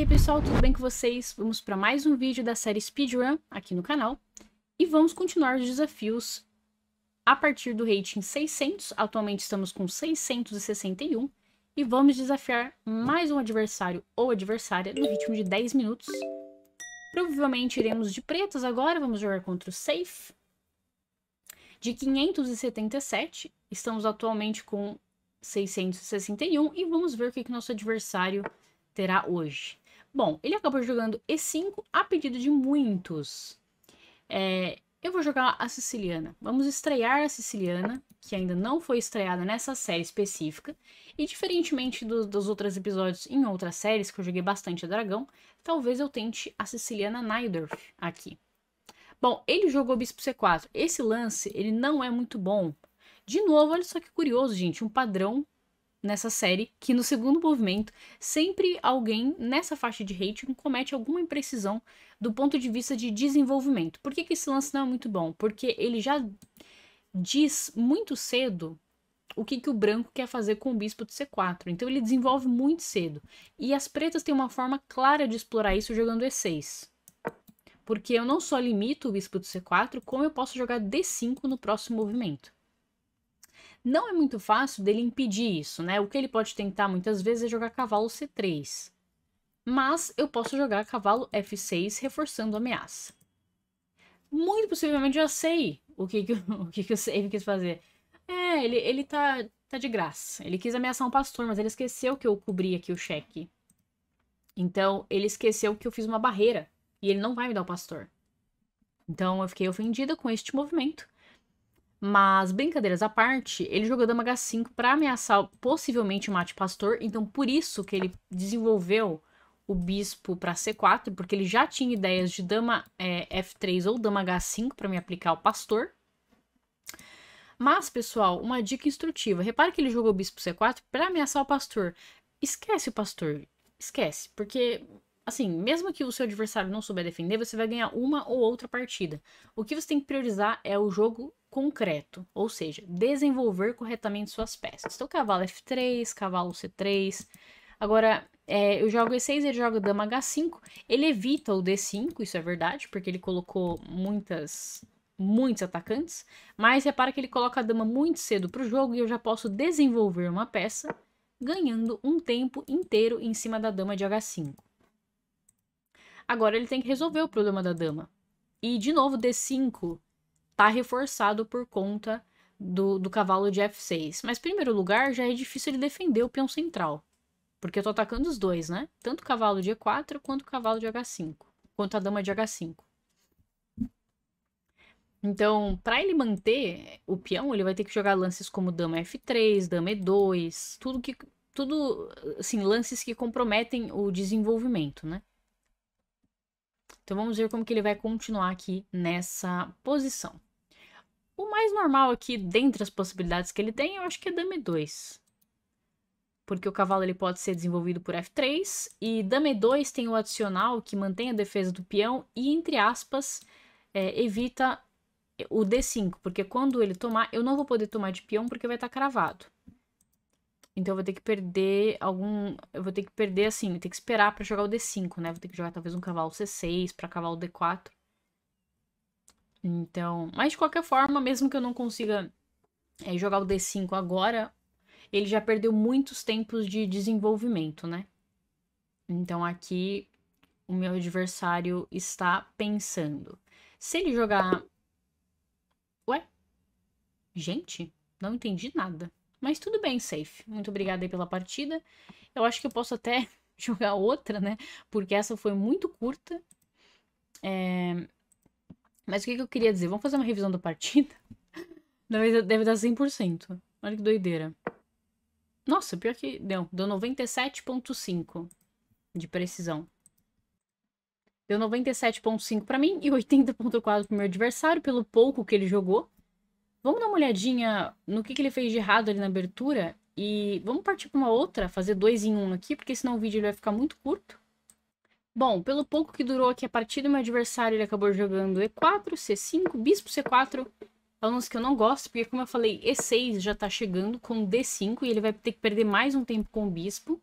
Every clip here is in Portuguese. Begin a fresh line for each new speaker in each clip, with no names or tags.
aí pessoal, tudo bem com vocês? Vamos para mais um vídeo da série Speedrun aqui no canal e vamos continuar os desafios a partir do rating 600, atualmente estamos com 661 e vamos desafiar mais um adversário ou adversária no ritmo de 10 minutos. Provavelmente iremos de pretas agora, vamos jogar contra o Safe de 577, estamos atualmente com 661 e vamos ver o que, que nosso adversário terá hoje. Bom, ele acabou jogando E5 a pedido de muitos. É, eu vou jogar a siciliana. Vamos estrear a siciliana, que ainda não foi estreada nessa série específica. E diferentemente do, dos outros episódios em outras séries, que eu joguei bastante a dragão, talvez eu tente a siciliana Naidorf aqui. Bom, ele jogou bispo C4. Esse lance, ele não é muito bom. De novo, olha só que curioso, gente. Um padrão nessa série que no segundo movimento sempre alguém nessa faixa de rating comete alguma imprecisão do ponto de vista de desenvolvimento. Por que, que esse lance não é muito bom? Porque ele já diz muito cedo o que, que o branco quer fazer com o bispo de C4. Então ele desenvolve muito cedo. E as pretas têm uma forma clara de explorar isso jogando E6. Porque eu não só limito o bispo de C4, como eu posso jogar D5 no próximo movimento. Não é muito fácil dele impedir isso, né? O que ele pode tentar muitas vezes é jogar cavalo C3. Mas eu posso jogar cavalo F6 reforçando a ameaça. Muito possivelmente já sei o que, que, o que, que o Save quis fazer. É, ele, ele tá, tá de graça. Ele quis ameaçar um pastor, mas ele esqueceu que eu cobri aqui o cheque. Então, ele esqueceu que eu fiz uma barreira e ele não vai me dar o pastor. Então, eu fiquei ofendida com este movimento mas, brincadeiras à parte, ele jogou dama H5 para ameaçar possivelmente o mate pastor, então por isso que ele desenvolveu o bispo para C4, porque ele já tinha ideias de dama é, eh, F3 ou dama H5 para me aplicar o pastor. Mas, pessoal, uma dica instrutiva. Repare que ele jogou o bispo C4 para ameaçar o pastor. Esquece o pastor, esquece, porque assim, mesmo que o seu adversário não souber defender, você vai ganhar uma ou outra partida. O que você tem que priorizar é o jogo concreto, ou seja, desenvolver corretamente suas peças. Então, cavalo F3, cavalo C3. Agora, é, eu jogo E6, ele joga dama H5. Ele evita o D5, isso é verdade, porque ele colocou muitas muitos atacantes, mas repara que ele coloca a dama muito cedo para o jogo e eu já posso desenvolver uma peça ganhando um tempo inteiro em cima da dama de H5. Agora ele tem que resolver o problema da dama. E de novo D5 tá reforçado por conta do, do cavalo de F6. Mas, em primeiro lugar, já é difícil ele defender o peão central. Porque eu tô atacando os dois, né? Tanto o cavalo de E4 quanto o cavalo de H5. Quanto a dama de H5. Então, para ele manter o peão, ele vai ter que jogar lances como dama F3, dama E2, tudo que tudo assim, lances que comprometem o desenvolvimento, né? Então vamos ver como que ele vai continuar aqui nessa posição. O mais normal aqui, dentre as possibilidades que ele tem, eu acho que é dame 2. Porque o cavalo ele pode ser desenvolvido por F3, e dame 2 tem o adicional que mantém a defesa do peão e, entre aspas, é, evita o D5, porque quando ele tomar, eu não vou poder tomar de peão porque vai estar tá cravado. Então eu vou ter que perder algum, eu vou ter que perder assim, eu vou ter que esperar para jogar o D5, né? Vou ter que jogar talvez um cavalo C6 para cavalo D4. Então, mas de qualquer forma, mesmo que eu não consiga é, jogar o D5 agora, ele já perdeu muitos tempos de desenvolvimento, né? Então aqui o meu adversário está pensando. Se ele jogar. Ué? Gente, não entendi nada. Mas tudo bem, safe. Muito obrigada aí pela partida. Eu acho que eu posso até jogar outra, né? Porque essa foi muito curta. É... Mas o que, que eu queria dizer? Vamos fazer uma revisão da partida? Deve, dar 100%. Olha que doideira. Nossa, pior que deu. Deu 97.5 de precisão. Deu 97.5 para mim e 80.4 pro meu adversário, pelo pouco que ele jogou. Vamos dar uma olhadinha no que, que ele fez de errado ali na abertura e vamos partir para uma outra, fazer dois em um aqui, porque senão o vídeo vai ficar muito curto. Bom, pelo pouco que durou aqui a partida, meu adversário ele acabou jogando E4, C5, bispo C4. É um lance que eu não gosto, porque como eu falei, E6 já tá chegando com D5 e ele vai ter que perder mais um tempo com o bispo.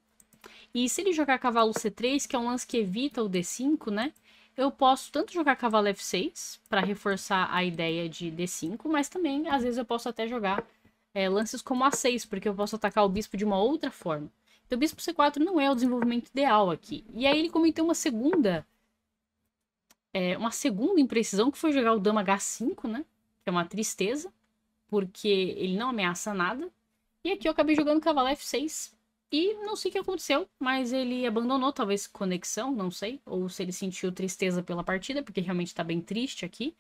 E se ele jogar cavalo C3, que é um lance que evita o D5, né? Eu posso tanto jogar cavalo F6 para reforçar a ideia de D5, mas também às vezes eu posso até jogar é, lances como A6, porque eu posso atacar o bispo de uma outra forma. Então, o bispo C4 não é o desenvolvimento ideal aqui. E aí ele cometeu uma segunda é, uma segunda imprecisão, que foi jogar o dama H5, né? Que é uma tristeza, porque ele não ameaça nada. E aqui eu acabei jogando cavalo F6. E não sei o que aconteceu, mas ele abandonou, talvez, conexão, não sei. Ou se ele sentiu tristeza pela partida, porque realmente tá bem triste aqui.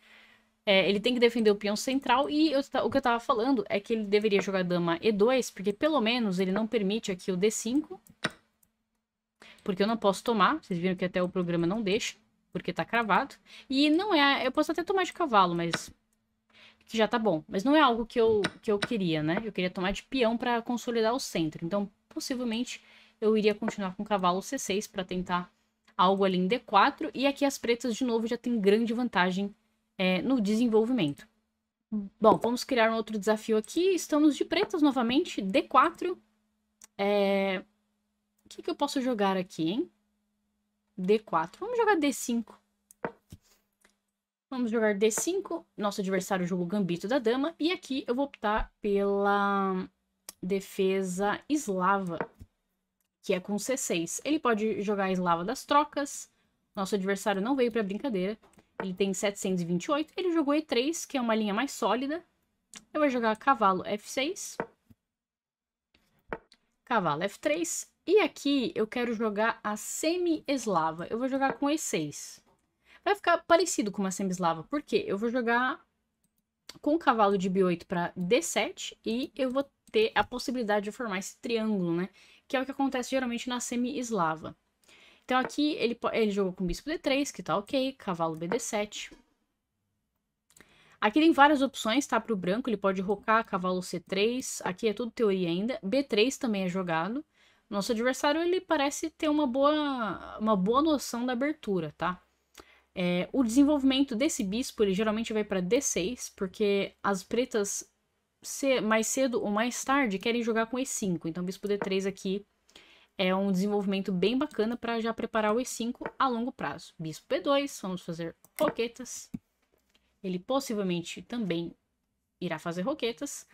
É, ele tem que defender o peão central e eu, o que eu tava falando é que ele deveria jogar dama e2, porque pelo menos ele não permite aqui o d5. Porque eu não posso tomar, vocês viram que até o programa não deixa, porque tá cravado. E não é, eu posso até tomar de cavalo, mas que já tá bom. Mas não é algo que eu, que eu queria, né? Eu queria tomar de peão para consolidar o centro. Então, possivelmente, eu iria continuar com cavalo c6 para tentar algo ali em d4. E aqui as pretas, de novo, já tem grande vantagem é, no desenvolvimento. Bom, vamos criar um outro desafio aqui. Estamos de pretas novamente, D4. É... O que, que eu posso jogar aqui, hein? D4. Vamos jogar D5. Vamos jogar D5. Nosso adversário joga o gambito da dama. E aqui eu vou optar pela defesa eslava, que é com C6. Ele pode jogar a eslava das trocas. Nosso adversário não veio para brincadeira. Ele tem 728. Ele jogou E3, que é uma linha mais sólida. Eu vou jogar cavalo F6. Cavalo F3. E aqui eu quero jogar a semi-eslava. Eu vou jogar com E6. Vai ficar parecido com uma semi-eslava. Por quê? Eu vou jogar com o cavalo de B8 para D7. E eu vou ter a possibilidade de formar esse triângulo, né? Que é o que acontece geralmente na semi-eslava. Então aqui ele, ele jogou com bispo d3, que tá ok, cavalo bd7. Aqui tem várias opções, tá? Para o branco, ele pode rocar, cavalo c3, aqui é tudo teoria ainda. b3 também é jogado. Nosso adversário, ele parece ter uma boa, uma boa noção da abertura, tá? É, o desenvolvimento desse bispo, ele geralmente vai para d6, porque as pretas, mais cedo ou mais tarde, querem jogar com e5. Então, bispo d3 aqui é um desenvolvimento bem bacana para já preparar o E5 a longo prazo. Bispo B2, vamos fazer roquetas. Ele possivelmente também irá fazer roquetas.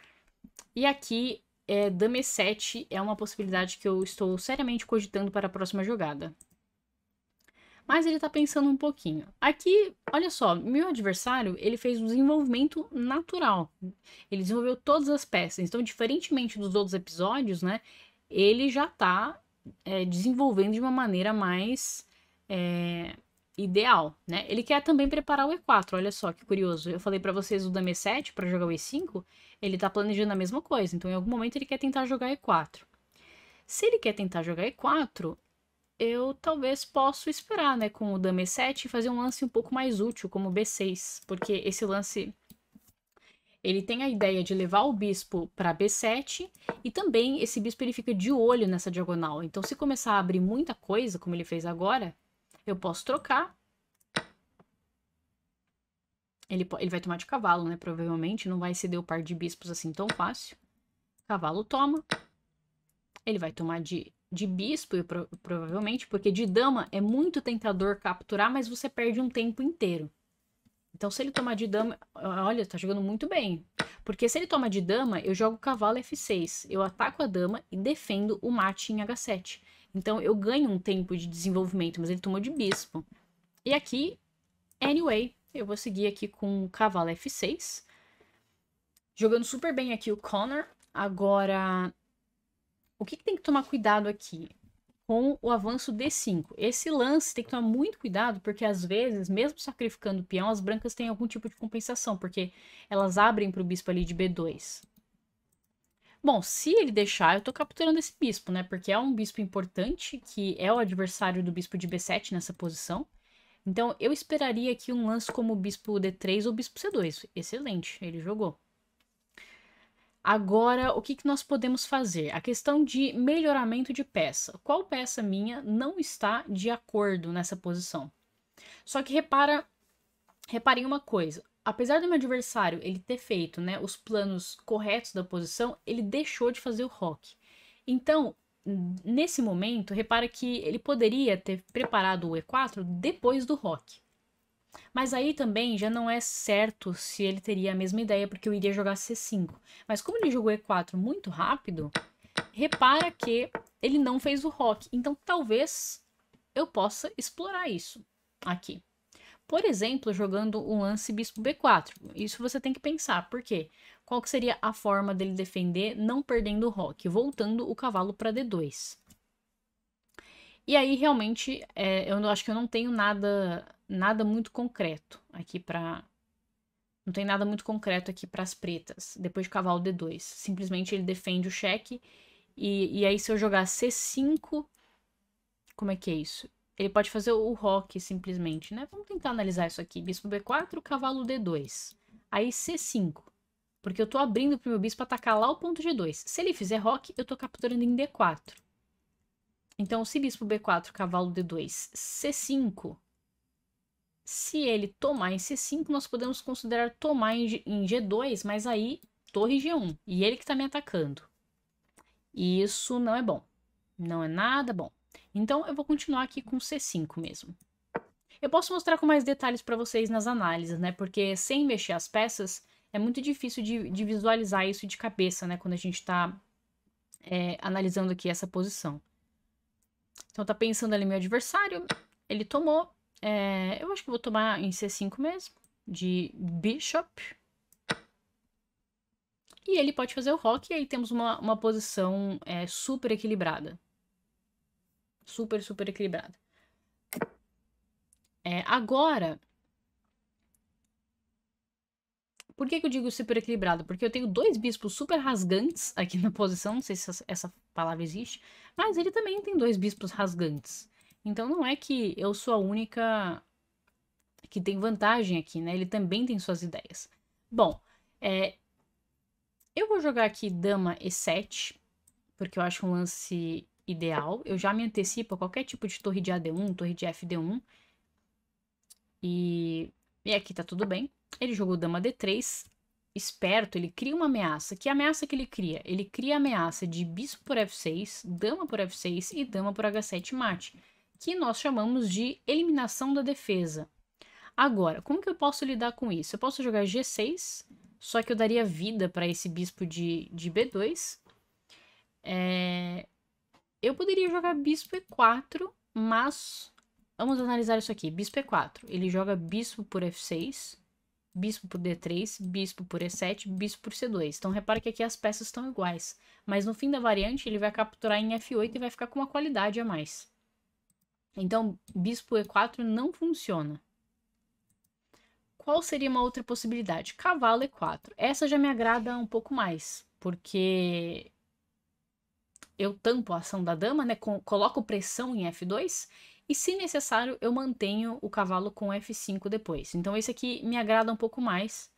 E aqui, é, Dame 7 é uma possibilidade que eu estou seriamente cogitando para a próxima jogada. Mas ele está pensando um pouquinho. Aqui, olha só, meu adversário, ele fez um desenvolvimento natural. Ele desenvolveu todas as peças. Então, diferentemente dos outros episódios, né? Ele já está é, desenvolvendo de uma maneira mais é, ideal, né? Ele quer também preparar o E4, olha só que curioso. Eu falei para vocês o Dame E7 para jogar o E5, ele tá planejando a mesma coisa, então em algum momento ele quer tentar jogar E4. Se ele quer tentar jogar E4, eu talvez possa esperar, né, com o Dame E7 e fazer um lance um pouco mais útil, como B6, porque esse lance ele tem a ideia de levar o bispo para B7 e também esse bispo ele fica de olho nessa diagonal. Então, se começar a abrir muita coisa, como ele fez agora, eu posso trocar. Ele, ele vai tomar de cavalo, né? Provavelmente não vai ceder o par de bispos assim tão fácil. Cavalo toma. Ele vai tomar de de bispo, provavelmente, porque de dama é muito tentador capturar, mas você perde um tempo inteiro. Então, se ele tomar de dama, ah, olha, tá jogando muito bem. Porque se ele toma de dama, eu jogo cavalo F6, eu ataco a dama e defendo o mate em H7. Então, eu ganho um tempo de desenvolvimento, mas ele tomou de bispo. E aqui, anyway, eu vou seguir aqui com cavalo F6. Jogando super bem aqui o Connor. Agora, o que, que tem que tomar cuidado aqui? com o avanço D5. Esse lance tem que tomar muito cuidado, porque às vezes, mesmo sacrificando o peão, as brancas têm algum tipo de compensação, porque elas abrem para o bispo ali de B2. Bom, se ele deixar, eu estou capturando esse bispo, né? Porque é um bispo importante, que é o adversário do bispo de B7 nessa posição. Então, eu esperaria aqui um lance como o bispo D3 ou bispo C2. Excelente, ele jogou. Agora, o que, que nós podemos fazer? A questão de melhoramento de peça. Qual peça minha não está de acordo nessa posição? Só que repara, reparem uma coisa. Apesar do meu adversário ele ter feito né, os planos corretos da posição, ele deixou de fazer o rock. Então, nesse momento, repara que ele poderia ter preparado o E4 depois do rock. Mas aí também já não é certo se ele teria a mesma ideia, porque eu iria jogar C5. Mas como ele jogou E4 muito rápido, repara que ele não fez o rock. Então talvez eu possa explorar isso aqui. Por exemplo, jogando um lance bispo B4. Isso você tem que pensar, por quê? Qual que seria a forma dele defender não perdendo o rock, voltando o cavalo para D2. E aí, realmente, é, eu acho que eu não tenho nada nada muito concreto aqui para não tem nada muito concreto aqui para as pretas, depois de cavalo D2. Simplesmente ele defende o cheque. E, e aí, se eu jogar C5, como é que é isso? Ele pode fazer o rock simplesmente, né? Vamos tentar analisar isso aqui. Bispo B4, cavalo D2. Aí C5. Porque eu tô abrindo pro meu bispo atacar lá o ponto G2. Se ele fizer rock, eu tô capturando em D4. Então, se bispo B4, cavalo D2, C5, se ele tomar em C5, nós podemos considerar tomar em G2, mas aí torre G1. E ele que está me atacando. E isso não é bom. Não é nada bom. Então, eu vou continuar aqui com C5 mesmo. Eu posso mostrar com mais detalhes para vocês nas análises, né? Porque sem mexer as peças, é muito difícil de, de visualizar isso de cabeça, né? Quando a gente está é, analisando aqui essa posição. Então, tá pensando ali meu adversário, ele tomou, é, eu acho que vou tomar em C5 mesmo, de bishop. E ele pode fazer o rock, e aí temos uma, uma posição é, super equilibrada. Super, super equilibrada. É, agora, por que, que, eu digo super equilibrado? Porque eu tenho dois bispos super rasgantes aqui na posição, não sei se essa, essa palavra existe, mas ele também tem dois bispos rasgantes. Então não é que eu sou a única que tem vantagem aqui, né? Ele também tem suas ideias. Bom, é, eu vou jogar aqui dama e7, porque eu acho um lance ideal. Eu já me antecipo a qualquer tipo de torre de AD1, torre de FD1. E, e aqui tá tudo bem. Ele jogou dama D3, esperto, ele cria uma ameaça. Que ameaça que ele cria? Ele cria a ameaça de bispo por F6, dama por F6 e dama por H7 mate que nós chamamos de eliminação da defesa. Agora, como que eu posso lidar com isso? Eu posso jogar G6, só que eu daria vida para esse bispo de, de B2. É... Eu poderia jogar bispo E4, mas vamos analisar isso aqui. Bispo E4, ele joga bispo por F6, bispo por D3, bispo por E7, bispo por C2. Então repara que aqui as peças estão iguais, mas no fim da variante ele vai capturar em F8 e vai ficar com uma qualidade a mais. Então, bispo e4 não funciona. Qual seria uma outra possibilidade? Cavalo e4. Essa já me agrada um pouco mais, porque eu tampo a ação da dama, né? Coloco pressão em F2 e, se necessário, eu mantenho o cavalo com F5 depois. Então, esse aqui me agrada um pouco mais.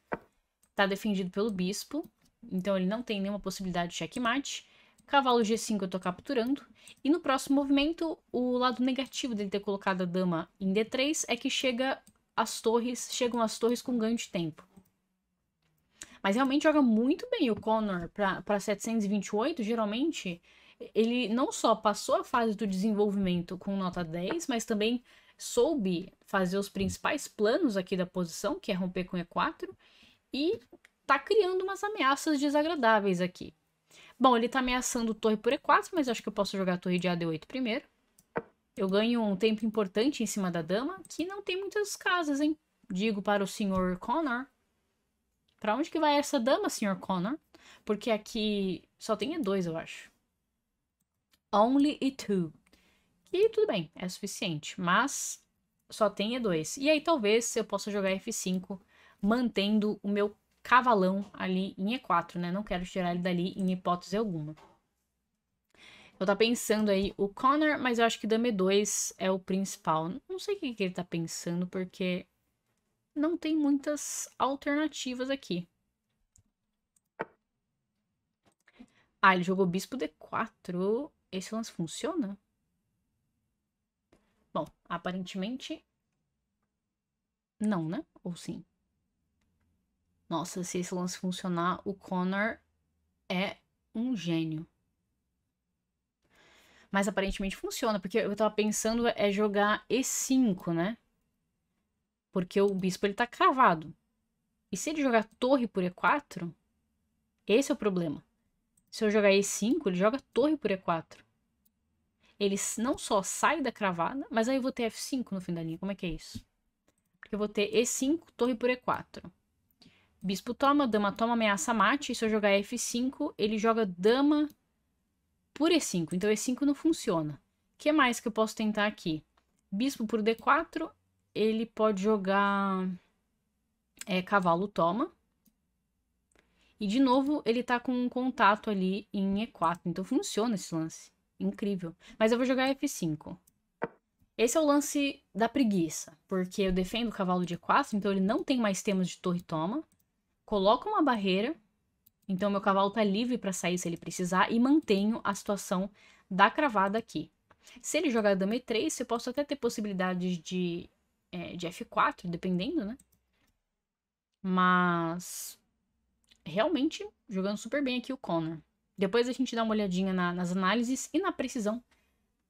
Está defendido pelo bispo, então ele não tem nenhuma possibilidade de checkmate. Cavalo G5 eu tô capturando. E no próximo movimento, o lado negativo dele ter colocado a dama em D3 é que chega as torres, chegam as torres com ganho de tempo. Mas realmente joga muito bem o Connor para 728. Geralmente, ele não só passou a fase do desenvolvimento com nota 10, mas também soube fazer os principais planos aqui da posição, que é romper com E4, e tá criando umas ameaças desagradáveis aqui. Bom, ele tá ameaçando torre por e4, mas acho que eu posso jogar torre de AD8 primeiro. Eu ganho um tempo importante em cima da dama, que não tem muitas casas, hein? Digo para o senhor Connor. Para onde que vai essa dama, senhor Connor? Porque aqui só tem E2, eu acho. Only E2. E tudo bem, é suficiente, mas só tem E2. E aí talvez eu possa jogar F5 mantendo o meu cavalão ali em E4, né? Não quero tirar ele dali em hipótese alguma. Eu tá pensando aí o Connor, mas eu acho que Dame 2 é o principal. Não sei o que, que ele tá pensando, porque não tem muitas alternativas aqui. Ah, ele jogou bispo d4. Esse lance funciona? Bom, aparentemente não, né? Ou sim? Nossa, se esse lance funcionar, o Connor é um gênio. Mas aparentemente funciona, porque eu tava pensando é jogar E5, né? Porque o bispo ele tá cravado. E se ele jogar torre por E4, esse é o problema. Se eu jogar E5, ele joga torre por E4. Ele não só sai da cravada, mas aí eu vou ter F5 no fim da linha. Como é que é isso? Porque eu vou ter E5, torre por E4. Bispo toma, dama toma, ameaça mate. E se eu jogar F5, ele joga dama por E5. Então E5 não funciona. O que mais que eu posso tentar aqui? Bispo por D4, ele pode jogar é, cavalo toma. E de novo, ele tá com um contato ali em E4. Então funciona esse lance. Incrível. Mas eu vou jogar F5. Esse é o lance da preguiça, porque eu defendo o cavalo de E4, então ele não tem mais temas de torre toma coloco uma barreira, então meu cavalo está livre para sair se ele precisar e mantenho a situação da cravada aqui. Se ele jogar dama e3, eu posso até ter possibilidades de, é, de f4, dependendo, né? Mas realmente jogando super bem aqui o Connor. Depois a gente dá uma olhadinha na, nas análises e na precisão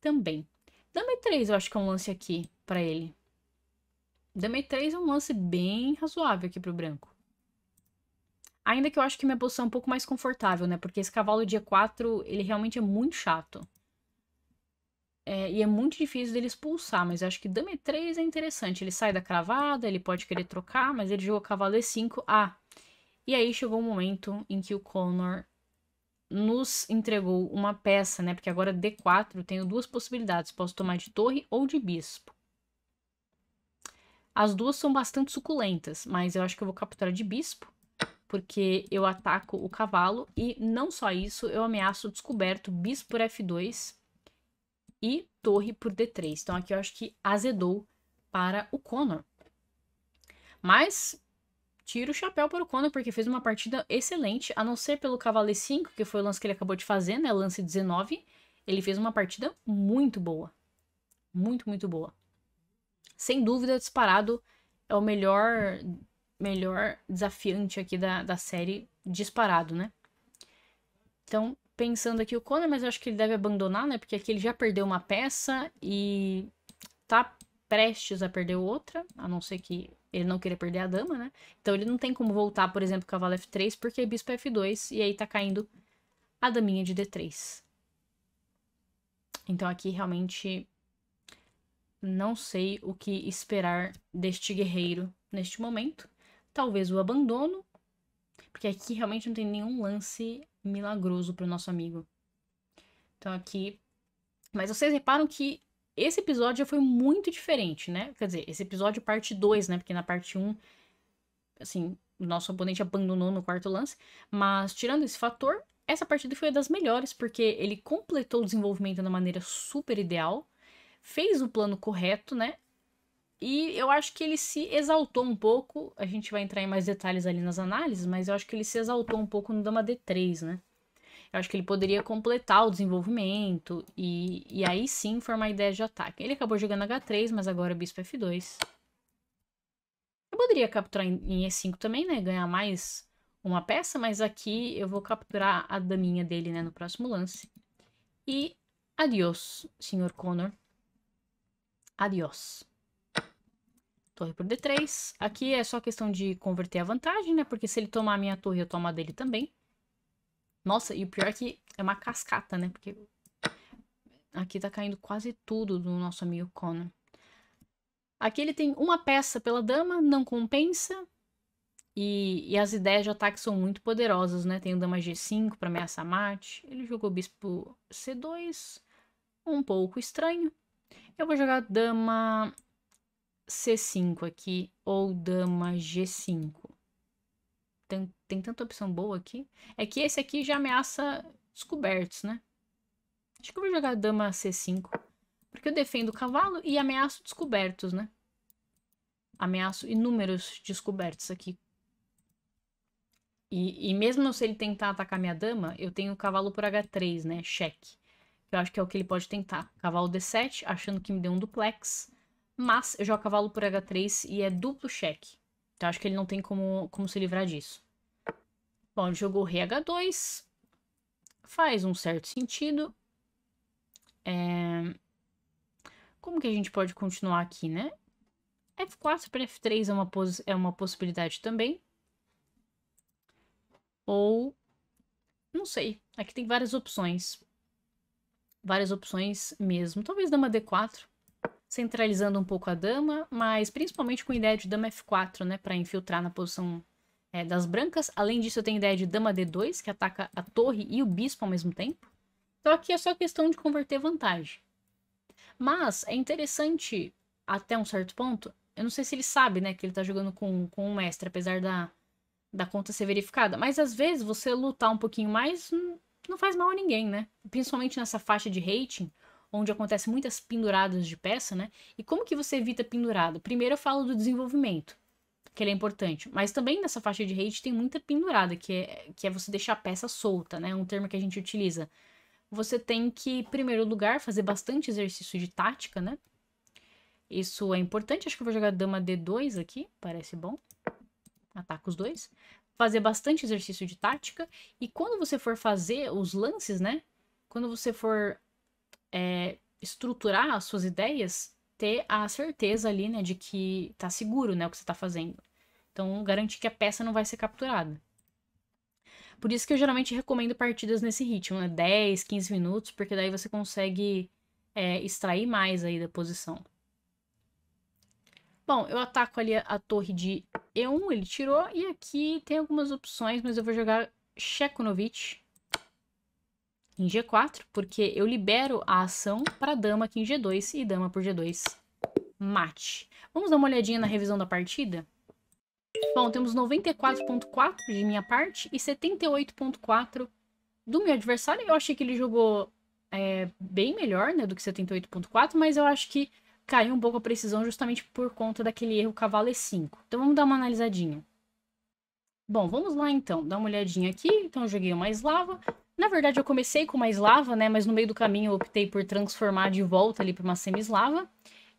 também. Dama E3 eu acho que é um lance aqui para ele. Dama E3 é um lance bem razoável aqui pro branco. Ainda que eu acho que minha posição é um pouco mais confortável, né? Porque esse cavalo de E4, ele realmente é muito chato. É, e é muito difícil dele expulsar, mas eu acho que dama E3 é interessante. Ele sai da cravada, ele pode querer trocar, mas ele jogou cavalo E5. Ah, e aí chegou o um momento em que o Connor nos entregou uma peça, né? Porque agora D4 eu tenho duas possibilidades. Posso tomar de torre ou de bispo. As duas são bastante suculentas, mas eu acho que eu vou capturar de bispo porque eu ataco o cavalo e não só isso, eu ameaço descoberto bis por F2 e torre por D3. Então aqui eu acho que azedou para o Conor. Mas tiro o chapéu para o Conor porque fez uma partida excelente, a não ser pelo cavalo E5, que foi o lance que ele acabou de fazer, né, lance 19. Ele fez uma partida muito boa. Muito, muito boa. Sem dúvida, disparado é o melhor melhor desafiante aqui da, da série, disparado, né? Então, pensando aqui o Conor, mas eu acho que ele deve abandonar, né? Porque aqui ele já perdeu uma peça e tá prestes a perder outra, a não ser que ele não queira perder a dama, né? Então ele não tem como voltar, por exemplo, cavalo F3, porque é bispo F2, e aí tá caindo a daminha de D3. Então aqui realmente não sei o que esperar deste guerreiro neste momento. Talvez o abandono, porque aqui realmente não tem nenhum lance milagroso para o nosso amigo. Então aqui. Mas vocês reparam que esse episódio já foi muito diferente, né? Quer dizer, esse episódio parte 2, né? Porque na parte 1, um, assim, o nosso oponente abandonou no quarto lance. Mas tirando esse fator, essa partida foi das melhores, porque ele completou o desenvolvimento da maneira super ideal, fez o plano correto, né? E eu acho que ele se exaltou um pouco. A gente vai entrar em mais detalhes ali nas análises, mas eu acho que ele se exaltou um pouco no Dama D3, né? Eu acho que ele poderia completar o desenvolvimento e, e aí sim formar ideia de ataque. Ele acabou jogando H3, mas agora bispo F2. Eu poderia capturar em E5 também, né? Ganhar mais uma peça, mas aqui eu vou capturar a daminha dele, né? No próximo lance. E adiós, senhor Connor. Adiós torre por d3. Aqui é só questão de converter a vantagem, né? Porque se ele tomar a minha torre, eu tomo a dele também. Nossa, e o pior é que é uma cascata, né? Porque aqui tá caindo quase tudo do nosso amigo Conan. Aqui ele tem uma peça pela dama, não compensa. E, e as ideias de ataque são muito poderosas, né? Tem o dama g5 para ameaçar mate. Ele jogou bispo c2, um pouco estranho. Eu vou jogar dama C5 aqui ou dama G5. Tem, tem tanta opção boa aqui. É que esse aqui já ameaça descobertos, né? Acho que eu vou jogar dama C5. Porque eu defendo o cavalo e ameaço descobertos, né? Ameaço inúmeros descobertos aqui. E, e mesmo se ele tentar atacar minha dama, eu tenho o cavalo por H3, né? Cheque. Eu acho que é o que ele pode tentar. Cavalo D7, achando que me deu um duplex. Mas eu jogo cavalo por H3 e é duplo cheque. Então acho que ele não tem como, como se livrar disso. Bom, ele jogou rei H2. Faz um certo sentido. É... Como que a gente pode continuar aqui, né? F4 para F3 é uma, é uma possibilidade também. Ou... Não sei. Aqui tem várias opções. Várias opções mesmo. Talvez dama D4 centralizando um pouco a dama, mas principalmente com a ideia de dama F4, né, para infiltrar na posição é, das brancas. Além disso, eu tenho ideia de dama D2, que ataca a torre e o bispo ao mesmo tempo. Então aqui é só questão de converter vantagem. Mas é interessante, até um certo ponto, eu não sei se ele sabe, né, que ele tá jogando com, com um mestre, apesar da, da conta ser verificada, mas às vezes você lutar um pouquinho mais hum, não faz mal a ninguém, né? Principalmente nessa faixa de rating, onde acontece muitas penduradas de peça, né? E como que você evita pendurada? Primeiro eu falo do desenvolvimento, que ele é importante, mas também nessa faixa de rate tem muita pendurada, que é, que é você deixar a peça solta, né? É um termo que a gente utiliza. Você tem que, em primeiro lugar, fazer bastante exercício de tática, né? Isso é importante, acho que eu vou jogar dama D2 aqui, parece bom. Ataca os dois. Fazer bastante exercício de tática. E quando você for fazer os lances, né? Quando você for é, estruturar as suas ideias, ter a certeza ali, né, de que tá seguro, né, o que você tá fazendo. Então, garantir que a peça não vai ser capturada. Por isso que eu geralmente recomendo partidas nesse ritmo, né, 10, 15 minutos, porque daí você consegue é, extrair mais aí da posição. Bom, eu ataco ali a torre de E1, ele tirou, e aqui tem algumas opções, mas eu vou jogar Shekonovich, em G4, porque eu libero a ação para dama aqui em G2 e dama por G2 mate. Vamos dar uma olhadinha na revisão da partida? Bom, temos 94.4 de minha parte e 78.4 do meu adversário. Eu achei que ele jogou é, bem melhor né, do que 78.4, mas eu acho que caiu um pouco a precisão justamente por conta daquele erro cavalo E5. Então vamos dar uma analisadinha. Bom, vamos lá então, dar uma olhadinha aqui. Então eu joguei uma eslava, na verdade, eu comecei com uma eslava, né? Mas no meio do caminho eu optei por transformar de volta ali para uma semi-eslava.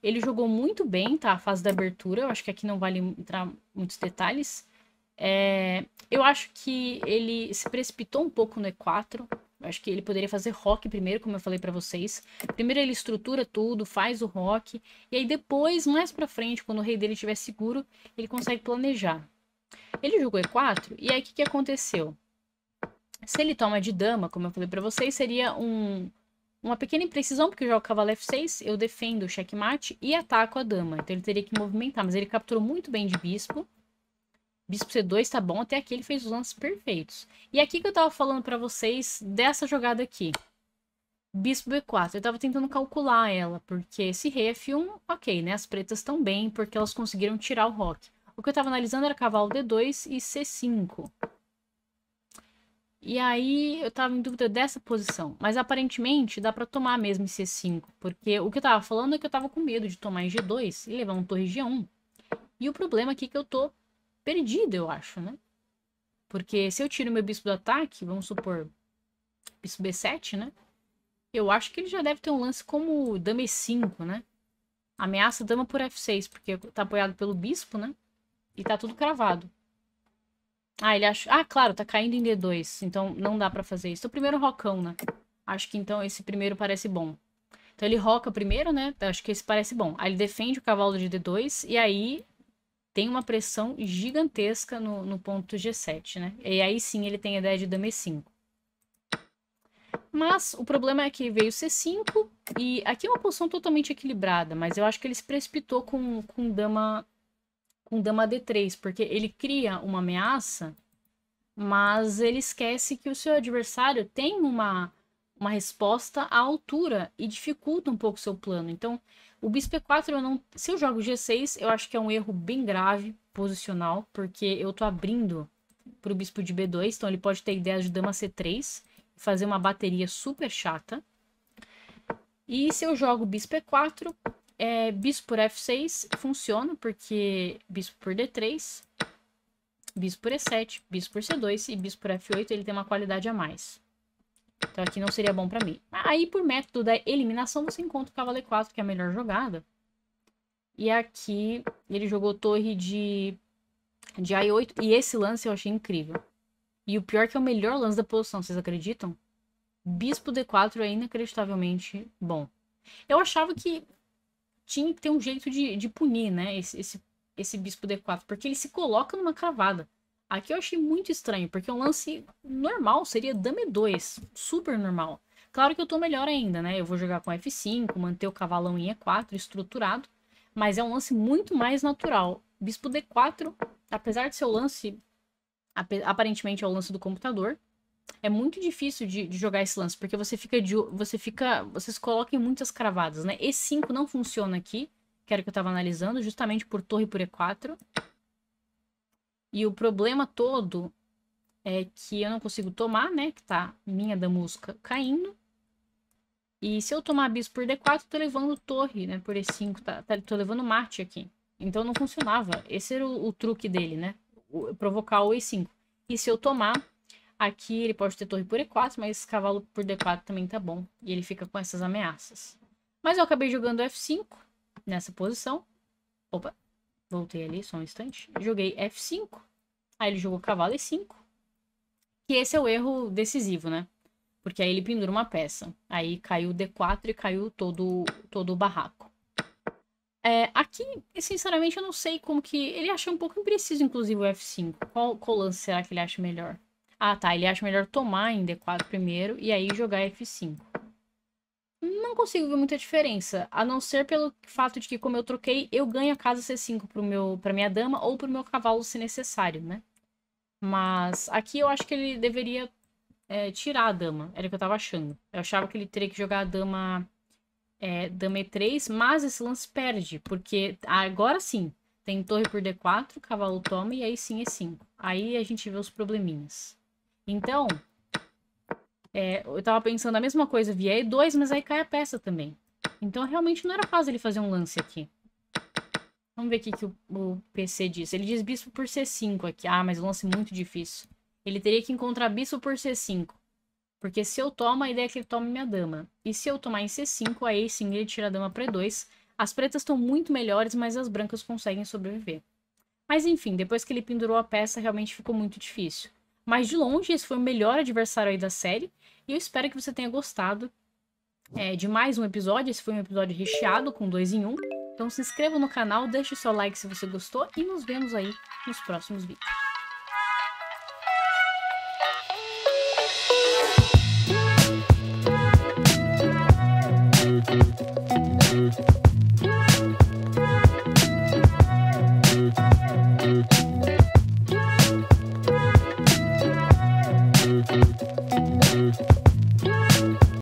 Ele jogou muito bem, tá? A fase da abertura. Eu acho que aqui não vale entrar muitos detalhes. É... Eu acho que ele se precipitou um pouco no E4. Eu acho que ele poderia fazer rock primeiro, como eu falei para vocês. Primeiro ele estrutura tudo, faz o rock. E aí depois, mais pra frente, quando o rei dele estiver seguro, ele consegue planejar. Ele jogou E4, e aí o que, que aconteceu? Se ele toma de dama, como eu falei para vocês, seria um, uma pequena imprecisão, porque eu jogo cavalo F6, eu defendo o checkmate e ataco a dama. Então ele teria que movimentar, mas ele capturou muito bem de bispo. Bispo C2 tá bom, até aqui ele fez os lances perfeitos. E aqui que eu tava falando para vocês dessa jogada aqui. Bispo B4, eu tava tentando calcular ela, porque esse rei é F1, ok, né? As pretas estão bem, porque elas conseguiram tirar o rock. O que eu tava analisando era cavalo D2 e C5. E aí eu tava em dúvida dessa posição. Mas aparentemente dá para tomar mesmo em C5. Porque o que eu tava falando é que eu tava com medo de tomar em G2 e levar um torre G1. E o problema aqui é que eu tô perdido, eu acho, né? Porque se eu tiro meu bispo do ataque, vamos supor, bispo B7, né? Eu acho que ele já deve ter um lance como dama E5, né? Ameaça dama por F6, porque tá apoiado pelo bispo, né? E tá tudo cravado. Ah, ele acha... Ah, claro, tá caindo em D2. Então não dá pra fazer isso. É o primeiro rocão, né? Acho que então esse primeiro parece bom. Então ele roca primeiro, né? Acho que esse parece bom. Aí ele defende o cavalo de D2 e aí tem uma pressão gigantesca no, no ponto G7, né? E aí sim ele tem a ideia de dama E5. Mas o problema é que veio C5 e aqui é uma posição totalmente equilibrada, mas eu acho que ele se precipitou com, com dama com dama d3, porque ele cria uma ameaça, mas ele esquece que o seu adversário tem uma, uma resposta à altura e dificulta um pouco o seu plano. Então, o bispo e4, eu não, se eu jogo g6, eu acho que é um erro bem grave posicional, porque eu tô abrindo para o bispo de b2, então ele pode ter ideias de dama c3, fazer uma bateria super chata. E se eu jogo bispo e4, é, bispo por F6 funciona porque bispo por D3, bispo por E7, bispo por C2 e bispo por F8 ele tem uma qualidade a mais. Então aqui não seria bom para mim. Aí por método da eliminação você encontra o cavalo E4 que é a melhor jogada. E aqui ele jogou torre de, de A8 e esse lance eu achei incrível. E o pior é que é o melhor lance da posição, vocês acreditam? Bispo D4 é inacreditavelmente bom. Eu achava que tinha que ter um jeito de, de punir, né, esse, esse, esse bispo D4, porque ele se coloca numa cravada. Aqui eu achei muito estranho, porque é um lance normal seria dame 2, super normal. Claro que eu tô melhor ainda, né? Eu vou jogar com F5, manter o cavalão em E4 estruturado, mas é um lance muito mais natural. Bispo D4, apesar de ser o lance, aparentemente é o lance do computador, é muito difícil de, de, jogar esse lance, porque você fica de, você fica, vocês colocam muitas cravadas, né? E5 não funciona aqui, que era o que eu estava analisando, justamente por torre por E4. E o problema todo é que eu não consigo tomar, né? Que tá minha da música caindo. E se eu tomar bispo por D4, tô levando torre, né? Por E5, tá, tá, tô levando mate aqui. Então não funcionava. Esse era o, o truque dele, né? O, provocar o E5. E se eu tomar, Aqui ele pode ter torre por E4, mas cavalo por D4 também tá bom. E ele fica com essas ameaças. Mas eu acabei jogando F5 nessa posição. Opa, voltei ali só um instante. Joguei F5. Aí ele jogou cavalo E5. E esse é o erro decisivo, né? Porque aí ele pendura uma peça. Aí caiu D4 e caiu todo, todo o barraco. É, aqui, sinceramente, eu não sei como que... Ele acha um pouco impreciso, inclusive, o F5. Qual, qual lance será que ele acha melhor? Ah, tá. Ele acha melhor tomar em D4 primeiro e aí jogar F5. Não consigo ver muita diferença, a não ser pelo fato de que, como eu troquei, eu ganho a casa C5 pro meu, pra minha dama ou pro meu cavalo se necessário, né? Mas aqui eu acho que ele deveria é, tirar a dama. Era o que eu tava achando. Eu achava que ele teria que jogar a dama, é, dama E3, mas esse lance perde, porque agora sim, tem torre por D4, cavalo toma e aí sim e é 5. Aí a gente vê os probleminhas. Então, é, eu tava pensando a mesma coisa, via E2, mas aí cai a peça também. Então, realmente não era fácil ele fazer um lance aqui. Vamos ver o que o, o PC diz. Ele diz bispo por C5 aqui. Ah, mas um lance é muito difícil. Ele teria que encontrar bispo por C5. Porque se eu tomo, a ideia é que ele tome minha dama. E se eu tomar em C5, aí sim ele tira a dama para E2. As pretas estão muito melhores, mas as brancas conseguem sobreviver. Mas enfim, depois que ele pendurou a peça, realmente ficou muito difícil. Mas de longe, esse foi o melhor adversário aí da série. E eu espero que você tenha gostado é, de mais um episódio. Esse foi um episódio recheado com dois em um. Então se inscreva no canal, deixe o seu like se você gostou e nos vemos aí nos próximos vídeos. Thank you.